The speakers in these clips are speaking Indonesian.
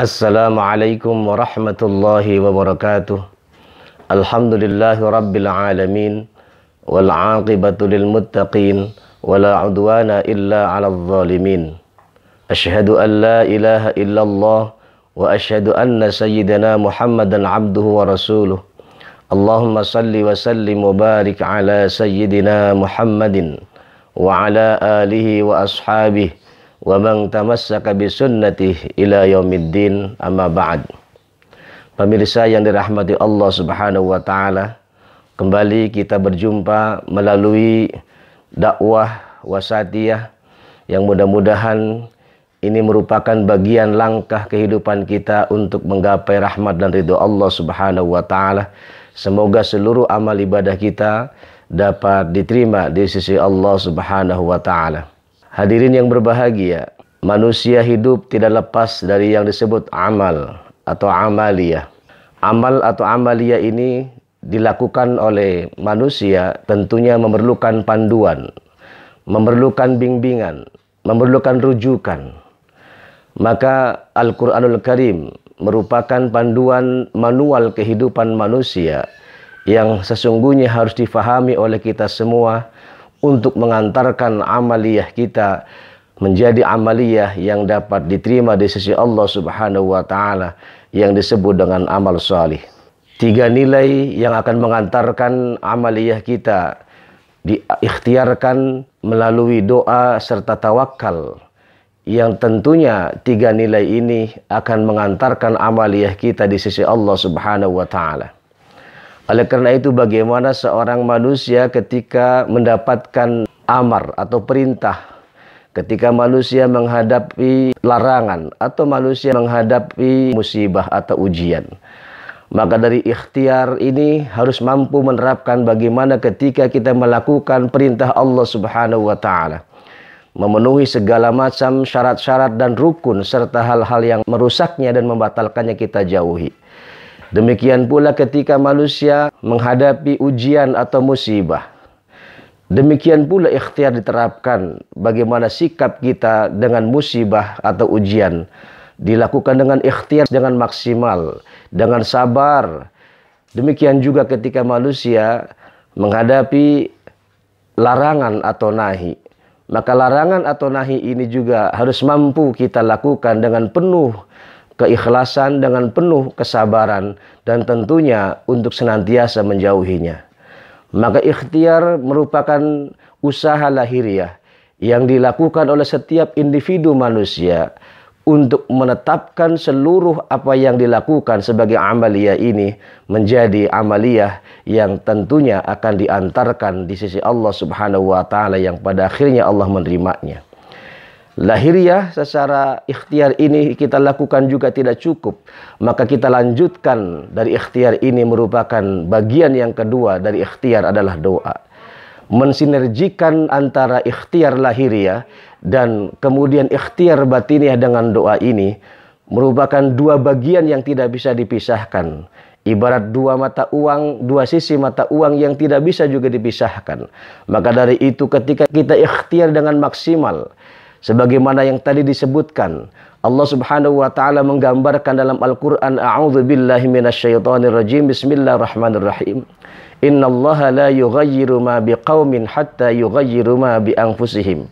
السلام عليكم ورحمة الله وبركاته الحمد لله رب العالمين والعاقبة للمتقين ولا عدوان إلا على الظالمين أشهد أن لا إله إلا الله وأشهد أن سيدنا محمدا عبده ورسوله اللهم صل وسلم وبارك على سيدنا محمد وعلى آله وأصحابه wa man tamassaka bi sunnatih ila yaumiddin amma ba'd. Pemirsa yang dirahmati Allah Subhanahu wa taala, kembali kita berjumpa melalui dakwah wasatiyah yang mudah-mudahan ini merupakan bagian langkah kehidupan kita untuk menggapai rahmat dan ridho Allah Subhanahu wa taala. Semoga seluruh amal ibadah kita dapat diterima di sisi Allah Subhanahu wa taala. Hadirin yang berbahagia, manusia hidup tidak lepas dari yang disebut amal atau amalia. Amal atau amalia ini dilakukan oleh manusia tentunya memerlukan panduan, memerlukan bimbingan, memerlukan rujukan. Maka Al-Quranul Karim merupakan panduan manual kehidupan manusia yang sesungguhnya harus difahami oleh kita semua untuk mengantarkan amaliyah kita menjadi amaliyah yang dapat diterima di sisi Allah Subhanahu wa taala yang disebut dengan amal salih. Tiga nilai yang akan mengantarkan amaliyah kita diikhtiarkan melalui doa serta tawakal yang tentunya tiga nilai ini akan mengantarkan amaliyah kita di sisi Allah Subhanahu wa taala. Oleh karena itu bagaimana seorang manusia ketika mendapatkan amar atau perintah ketika manusia menghadapi larangan atau manusia menghadapi musibah atau ujian. Maka dari ikhtiar ini harus mampu menerapkan bagaimana ketika kita melakukan perintah Allah Subhanahu wa taala. Memenuhi segala macam syarat-syarat dan rukun serta hal-hal yang merusaknya dan membatalkannya kita jauhi. Demikian pula ketika manusia menghadapi ujian atau musibah. Demikian pula ikhtiar diterapkan bagaimana sikap kita dengan musibah atau ujian. Dilakukan dengan ikhtiar dengan maksimal, dengan sabar. Demikian juga ketika manusia menghadapi larangan atau nahi. Maka larangan atau nahi ini juga harus mampu kita lakukan dengan penuh keikhlasan dengan penuh kesabaran dan tentunya untuk senantiasa menjauhinya. Maka ikhtiar merupakan usaha lahiriah yang dilakukan oleh setiap individu manusia untuk menetapkan seluruh apa yang dilakukan sebagai amalia ini menjadi amalia yang tentunya akan diantarkan di sisi Allah Subhanahu wa taala yang pada akhirnya Allah menerimanya lahiriah secara ikhtiar ini kita lakukan juga tidak cukup. Maka kita lanjutkan dari ikhtiar ini merupakan bagian yang kedua dari ikhtiar adalah doa. Mensinergikan antara ikhtiar lahiriah dan kemudian ikhtiar batiniah dengan doa ini merupakan dua bagian yang tidak bisa dipisahkan. Ibarat dua mata uang, dua sisi mata uang yang tidak bisa juga dipisahkan. Maka dari itu ketika kita ikhtiar dengan maksimal, Sebagaimana yang tadi disebutkan, Allah Subhanahu wa taala menggambarkan dalam Al-Qur'an a'udzubillahi minasyaitonirrajim bismillahirrahmanirrahim. Innallaha la yughayyiru ma biqaumin hatta yughayyiru ma bi anfusihim.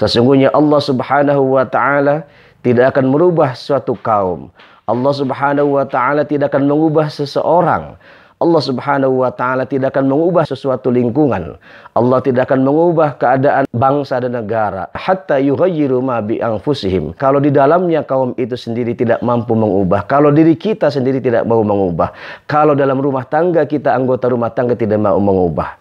Sesungguhnya Allah Subhanahu wa taala tidak akan merubah suatu kaum. Allah Subhanahu wa taala tidak akan mengubah seseorang Allah Subhanahu wa taala tidak akan mengubah sesuatu lingkungan. Allah tidak akan mengubah keadaan bangsa dan negara hatta yughayyiru ma bi anfusihim. Kalau di dalamnya kaum itu sendiri tidak mampu mengubah, kalau diri kita sendiri tidak mau mengubah, kalau dalam rumah tangga kita anggota rumah tangga tidak mau mengubah.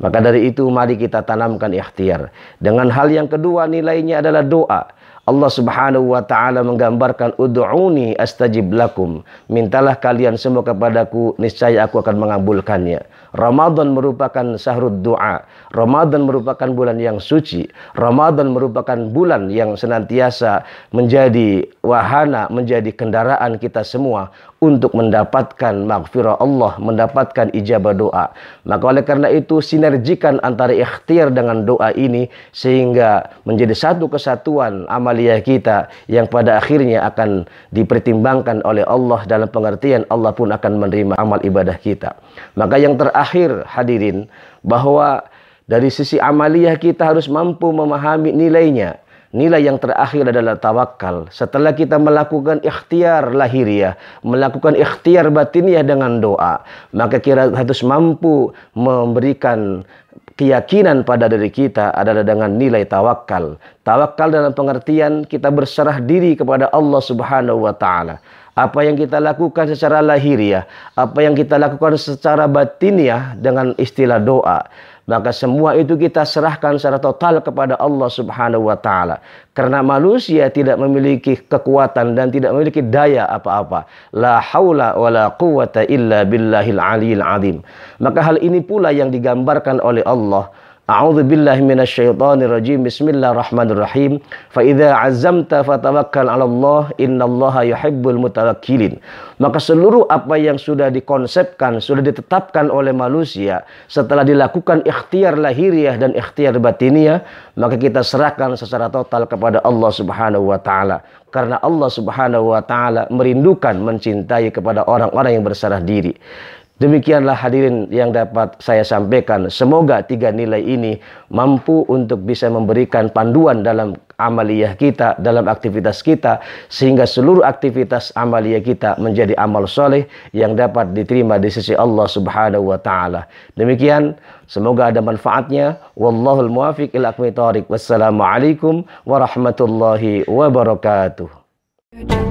Maka dari itu mari kita tanamkan ikhtiar. Dengan hal yang kedua nilainya adalah doa. Allah Subhanahu wa taala menggambarkan ud'uni astajib lakum. Mintalah kalian semua kepadaku, niscaya aku akan mengabulkannya. Ramadan merupakan sahrud doa. Ramadan merupakan bulan yang suci. Ramadan merupakan bulan yang senantiasa menjadi wahana, menjadi kendaraan kita semua untuk mendapatkan maghfirah Allah, mendapatkan ijabah doa. Maka oleh karena itu sinergikan antara ikhtiar dengan doa ini sehingga menjadi satu kesatuan amaliyah kita yang pada akhirnya akan dipertimbangkan oleh Allah dalam pengertian Allah pun akan menerima amal ibadah kita. Maka yang terakhir hadirin bahwa dari sisi amaliyah kita harus mampu memahami nilainya Nilai yang terakhir adalah tawakal. Setelah kita melakukan ikhtiar lahiriah, melakukan ikhtiar batiniah dengan doa, maka kita harus mampu memberikan keyakinan pada diri kita adalah dengan nilai tawakal. Tawakal dalam pengertian kita berserah diri kepada Allah Subhanahu wa taala apa yang kita lakukan secara lahiriah, apa yang kita lakukan secara batiniah dengan istilah doa, maka semua itu kita serahkan secara total kepada Allah Subhanahu wa taala. Karena manusia tidak memiliki kekuatan dan tidak memiliki daya apa-apa. La haula wala quwata illa billahil aliyil azim. Maka hal ini pula yang digambarkan oleh Allah A'udzu billahi minasyaitonir rajim. Bismillahirrahmanirrahim. Fa idza azamta fatawakkal 'ala Allah, innallaha yuhibbul mutawakkilin. Maka seluruh apa yang sudah dikonsepkan, sudah ditetapkan oleh manusia, setelah dilakukan ikhtiar lahiriah dan ikhtiar batiniah, maka kita serahkan secara total kepada Allah Subhanahu wa taala. Karena Allah Subhanahu wa taala merindukan mencintai kepada orang-orang yang berserah diri. Demikianlah hadirin yang dapat saya sampaikan. Semoga tiga nilai ini mampu untuk bisa memberikan panduan dalam amaliyah kita, dalam aktivitas kita, sehingga seluruh aktivitas amaliyah kita menjadi amal soleh yang dapat diterima di sisi Allah Subhanahu wa Ta'ala. Demikian, semoga ada manfaatnya. Wallahul muwafiq ila Wassalamualaikum warahmatullahi wabarakatuh.